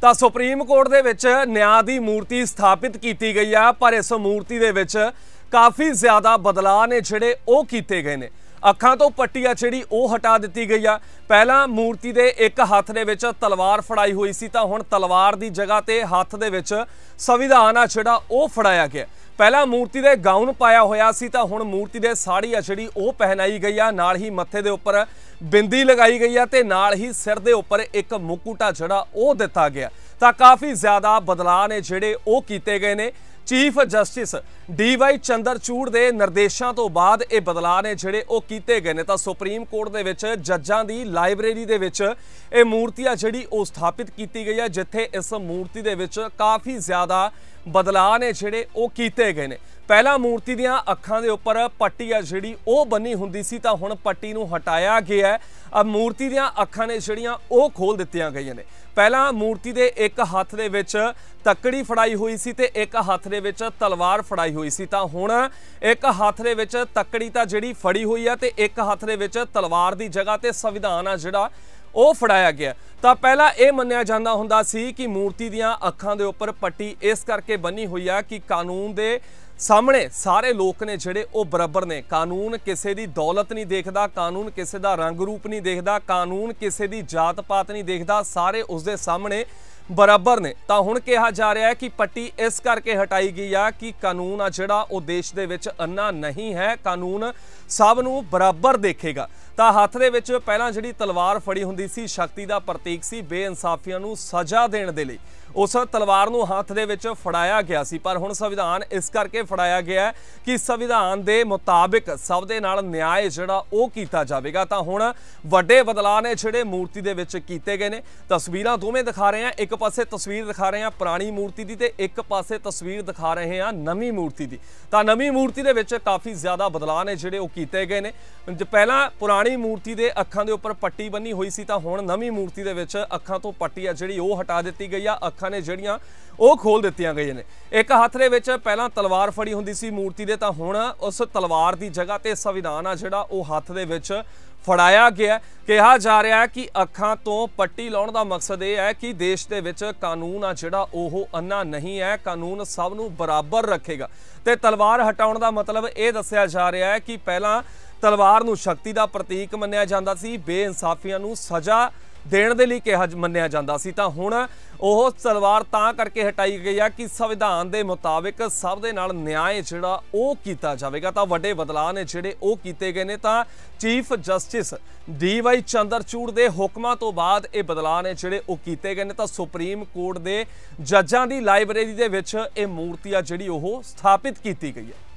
ਤਾਂ supreme court ਦੇ ਵਿੱਚ ਨਿਆਂ ਦੀ ਮੂਰਤੀ ਸਥਾਪਿਤ ਕੀਤੀ ਗਈ ਆ ਪਰ ਇਸ ਮੂਰਤੀ ਦੇ ਵਿੱਚ ਕਾਫੀ ਜ਼ਿਆਦਾ ਬਦਲਾਅ ਨੇ ਜਿਹੜੇ ਉਹ ਕੀਤੇ ਗਏ ਨੇ ਅੱਖਾਂ ਤੋਂ ਪੱਟੀ ਆ ਜਿਹੜੀ ਉਹ ਹਟਾ ਦਿੱਤੀ ਗਈ ਆ ਪਹਿਲਾਂ ਮੂਰਤੀ ਦੇ ਇੱਕ ਹੱਥ ਦੇ ਵਿੱਚ ਤਲਵਾਰ ਫੜਾਈ ਹੋਈ ਸੀ ਤਾਂ ਹੁਣ ਤਲਵਾਰ ਦੀ ਜਗ੍ਹਾ ਤੇ ਹੱਥ ਦੇ ਵਿੱਚ ਸੰਵਿਧਾਨ ਆ ਜਿਹੜਾ ਉਹ ਫੜਾਇਆ ਗਿਆ ਪਹਿਲਾਂ ਮੂਰਤੀ ਦੇ ਗਾਊਨ ਪਾਇਆ ਹੋਇਆ ਸੀ ਤਾਂ ਹੁਣ ਮੂਰਤੀ ਦੇ ਸਾੜੀ ਆ ਜਿਹੜੀ ਉਹ ਪਹਿਨਾਈ ਗਈ ਆ ਨਾਲ ਹੀ ਮੱਥੇ ਦੇ ਉੱਪਰ ਬਿੰਦੀ ਲਗਾਈ ਗਈ ਆ ਤੇ ਨਾਲ ਹੀ ਸਿਰ ਦੇ ਉੱਪਰ ਇੱਕ ਮੁਕੁਟਾ ਜਿਹੜਾ ਉਹ ਦਿੱਤਾ ਗਿਆ ਤਾਂ ਕਾਫੀ ਜ਼ਿਆਦਾ ਬਦਲਾਅ ਨੇ ਜਿਹੜੇ ਉਹ ਕੀਤੇ ਗਏ ਨੇ chief justice D Y Chandrachud ਦੇ ਨਿਰਦੇਸ਼ਾਂ ਤੋਂ ਬਾਅਦ ਇਹ ਬਦਲਾਅ ਨੇ ਜਿਹੜੇ ਉਹ ਕੀਤੇ ਗਏ ਨੇ ਤਾਂ ਸੁਪਰੀਮ ਕੋਰਟ ਦੇ ਵਿੱਚ ਜੱਜਾਂ ਦੀ ਲਾਇਬ੍ਰੇਰੀ ਦੇ ਵਿੱਚ ਇਹ ਮੂਰਤੀਆਂ ਜਿਹੜੀ ਉਹ ਸਥਾਪਿਤ ਕੀਤੀ ਗਈ ਹੈ ਜਿੱਥੇ ਇਸ ਮੂਰਤੀ ਦੇ ਵਿੱਚ ਕਾਫੀ ਜ਼ਿਆਦਾ ਬਦਲਾਅ ਨੇ ਜਿਹੜੇ ਉਹ ਕੀਤੇ ਗਏ ਨੇ ਪਹਿਲਾਂ ਮੂਰਤੀ ਦੀਆਂ ਅੱਖਾਂ ਦੇ ਉੱਪਰ ਪੱਟੀ ਆ ਜਿਹੜੀ ਉਹ ਬੰਨੀ ਹੁੰਦੀ ਸੀ ਤਾਂ ਹੁਣ ਪੱਟੀ ਨੂੰ ਹਟਾਇਆ ਗਿਆ ਹੈ ਮੂਰਤੀ ਦੀਆਂ ਅੱਖਾਂ ਨੇ ਜਿਹੜੀਆਂ ਉਹ ਖੋਲ ਦਿੱਤੀਆਂ ਗਈਆਂ ਨੇ ਪਹਿਲਾਂ ਮੂਰਤੀ ਦੇ ਇੱਕ ਹੱਥ ਦੇ ਵਿੱਚ ਤੱਕੜੀ ਫੜਾਈ ਹੋਈ ਸੀ ਤੇ ਇੱਕ ਹੱਥ ਦੇ ਵਿੱਚ ਤਲਵਾਰ ਫੜਾਈ ਹੋਈ ਸੀ ਤਾਂ ਹੁਣ ਇੱਕ ਹੱਥ ਦੇ ਵਿੱਚ ਤੱਕੜੀ ਤਾਂ ਜਿਹੜੀ ਫੜੀ ਹੋਈ ਆ ਤੇ ਇੱਕ ਹੱਥ ਦੇ ਵਿੱਚ ਤਲਵਾਰ ਦੀ ਜਗ੍ਹਾ ਤੇ ਸੰਵਿਧਾਨ ਆ ਜਿਹੜਾ ਉਹ ਫੜਾਇਆ ਗਿਆ ਤਾਂ ਪਹਿਲਾਂ ਇਹ ਮੰਨਿਆ ਜਾਂਦਾ ਹੁੰਦਾ ਸੀ ਕਿ ਮੂਰਤੀ ਦੀਆਂ ਅੱਖਾਂ ਦੇ ਉੱਪਰ ਪੱਟੀ ਇਸ ਕਰਕੇ ਬੰਨੀ ਹੋਈ ਆ ਕਿ ਕਾਨੂੰਨ ਦੇ ਸਾਹਮਣੇ ਸਾਰੇ ਲੋਕ ਨੇ ਜਿਹੜੇ ਉਹ ਬਰਾਬਰ ਨੇ ਕਾਨੂੰਨ ਕਿਸੇ ਦੀ ਦੌਲਤ ਨਹੀਂ ਦੇਖਦਾ ਕਾਨੂੰਨ ਕਿਸੇ ਦਾ ਰੰਗ ਰੂਪ ਨਹੀਂ ਦੇਖਦਾ ਕਾਨੂੰਨ ਕਿਸੇ ਦੀ ਜਾਤ ਪਾਤ ਨਹੀਂ ਦੇਖਦਾ ਸਾਰੇ ਉਸ ਦੇ ਸਾਹਮਣੇ ਬਰਾਬਰ ਨੇ ਤਾਂ ਹੁਣ ਕਿਹਾ ਜਾ ਰਿਹਾ ਹੈ ਕਿ ਪੱਟੀ ਇਸ ਕਰਕੇ ਹਟਾਈ ਗਈ ਆ ਕਿ ਕਾਨੂੰਨ ਆ ਜਿਹੜਾ ਉਹ ਦੇਸ਼ ਦੇ ਵਿੱਚ ਅੰਨਾ ਨਹੀਂ ਹੈ ਕਾਨੂੰਨ ਸਭ ਨੂੰ ਬਰਾਬਰ ਦੇਖੇਗਾ ਤਾਂ ਹੱਥ ਦੇ ਵਿੱਚ ਪਹਿਲਾਂ ਜਿਹੜੀ ਤਲਵਾਰ ਫੜੀ ਹੁੰਦੀ ਸੀ ਸ਼ਕਤੀ ਦਾ ਪ੍ਰਤੀਕ ਸੀ ਬੇਇਨਸਾਫੀਆਂ ਨੂੰ ਸਜ਼ਾ ਦੇਣ ਦੇ ਲਈ ਉਸ ਤਲਵਾਰ ਨੂੰ ਹੱਥ ਦੇ ਵਿੱਚ ਫੜਾਇਆ ਗਿਆ ਸੀ ਪਰ ਹੁਣ ਸੰਵਿਧਾਨ ਇਸ ਕਰਕੇ ਫੜਾਇਆ ਗਿਆ ਕਿ ਸੰਵਿਧਾਨ ਦੇ ਮੁਤਾਬਿਕ ਸਭ ਦੇ ਨਾਲ ਨਿਆਂ ਜਿਹੜਾ ਉਹ ਕੀਤਾ ਜਾਵੇਗਾ ਤਾਂ ਹੁਣ ਵੱਡੇ ਬਦਲਾਅ ਨੇ ਜਿਹੜੇ ਮੂਰਤੀ ਦੇ ਵਿੱਚ ਕੀਤੇ ਗਏ ਨੇ ਤਸਵੀਰਾਂ ਦੋਵੇਂ ਦਿਖਾ ਰਹੇ ਆ ਇੱਕ ਪਾਸੇ ਤਸਵੀਰ ਦਿਖਾ ਰਹੇ ਆ ਪੁਰਾਣੀ ਮੂਰਤੀ ਦੀ ਤੇ ਇੱਕ ਪਾਸੇ ਤਸਵੀਰ ਦਿਖਾ ਰਹੇ ਆ ਨਵੀਂ ਮੂਰਤੀ ਦੀ ਤਾਂ ਨਵੀਂ ਮੂਰਤੀ ਦੇ ਵਿੱਚ ਕਾਫੀ ਜ਼ਿਆਦਾ ਬਦਲਾਅ ਨੇ ਜਿਹੜੇ ਉਹ ਕੀਤੇ ਗਏ ਨੇ ਪਹਿਲਾਂ ਪੁਰਾਣੀ ਮੂਰਤੀ ਦੇ ਅੱਖਾਂ ਦੇ ਉੱਪਰ ਪੱਟੀ ਬੰਨੀ ਹੋਈ ਸੀ ਤਾਂ ਹੁਣ ਨਵੀਂ ਮੂਰਤੀ ਦੇ ਵਿੱਚ ਅੱਖਾਂ ਤੋਂ ਪੱਟੀ ਆ ਜਿਹੜੀ ਉਹ ਹਟਾ ਦਿੱਤੀ ਗਈ ਆ ਅੱਖਾਂ ਅੱਖਾਂ ਨੇ ਜਿਹੜੀਆਂ ਉਹ ਖੋਲ ਦਿੱਤੀਆਂ ਗਈਆਂ ਨੇ ਇੱਕ ਹੱਥ ਦੇ ਵਿੱਚ ਪਹਿਲਾਂ ਤਲਵਾਰ ਫੜੀ ਹੁੰਦੀ ਸੀ ਮੂਰਤੀ ਦੇ ਤਾਂ ਹੁਣ ਉਸ ਤਲਵਾਰ ਦੀ ਜਗ੍ਹਾ ਤੇ ਸੰਵਿਧਾਨ ਆ ਜਿਹੜਾ ਉਹ ਹੱਥ ਦੇ ਵਿੱਚ ਫੜਾਇਆ ਗਿਆ ਕਿਹਾ ਜਾ ਰਿਹਾ ਹੈ ਕਿ ਅੱਖਾਂ ਤੋਂ ਪੱਟੀ ਲਾਉਣ ਦਾ ਮਕਸਦ ਇਹ ਹੈ ਕਿ ਦੇਸ਼ ਦੇ ਵਿੱਚ ਕਾਨੂੰਨ ਆ ਜਿਹੜਾ ਉਹ ਅੰਨਾ ਨਹੀਂ ਹੈ ਕਾਨੂੰਨ ਸਭ ਨੂੰ ਬਰਾਬਰ ਰੱਖੇਗਾ ਤੇ ਤਲਵਾਰ ਹਟਾਉਣ ਦਾ ਮਤਲਬ ਇਹ ਦੱਸਿਆ ਜਾ ਰਿਹਾ ਹੈ ਕਿ ਪਹਿਲਾਂ ਤਲਵਾਰ ਨੂੰ ਸ਼ਕਤੀ ਦਾ ਪ੍ਰਤੀਕ ਮੰਨਿਆ ਜਾਂਦਾ ਸੀ ਬੇਇਨਸਾਫੀਆਂ ਨੂੰ ਸਜ਼ਾ ਦੇਣ ਦੇ ਲਈ ਕਿਹਾ ਮੰਨਿਆ ਜਾਂਦਾ ਸੀ ਤਾਂ ਹੁਣ ਉਹ ਸਲਵਾਰ ਤਾਂ ਕਰਕੇ ਹਟਾਈ ਗਈ ਆ ਕਿ ਸੰਵਿਧਾਨ ਦੇ ਮੁਤਾਬਿਕ ਸਭ ਦੇ ਨਾਲ ਨਿਆਂ ਜਿਹੜਾ ਉਹ ਕੀਤਾ ਜਾਵੇਗਾ ਤਾਂ ਵੱਡੇ ਬਦਲਾਅ ਨੇ ਜਿਹੜੇ ਉਹ ਕੀਤੇ ਗਏ ਨੇ ਤਾਂ chief justice D Y Chandrachud ਦੇ ਹੁਕਮਾਂ ਤੋਂ ਬਾਅਦ ਇਹ ਬਦਲਾਅ ਨੇ ਜਿਹੜੇ ਉਹ ਕੀਤੇ ਗਏ ਨੇ ਤਾਂ ਸੁਪਰੀਮ ਕੋਰਟ ਦੇ ਜੱਜਾਂ ਦੀ ਲਾਇਬ੍ਰੇਰੀ ਦੇ ਵਿੱਚ ਇਹ ਮੂਰਤੀ ਆ ਜਿਹੜੀ ਉਹ ਸਥਾਪਿਤ ਕੀਤੀ ਗਈ ਹੈ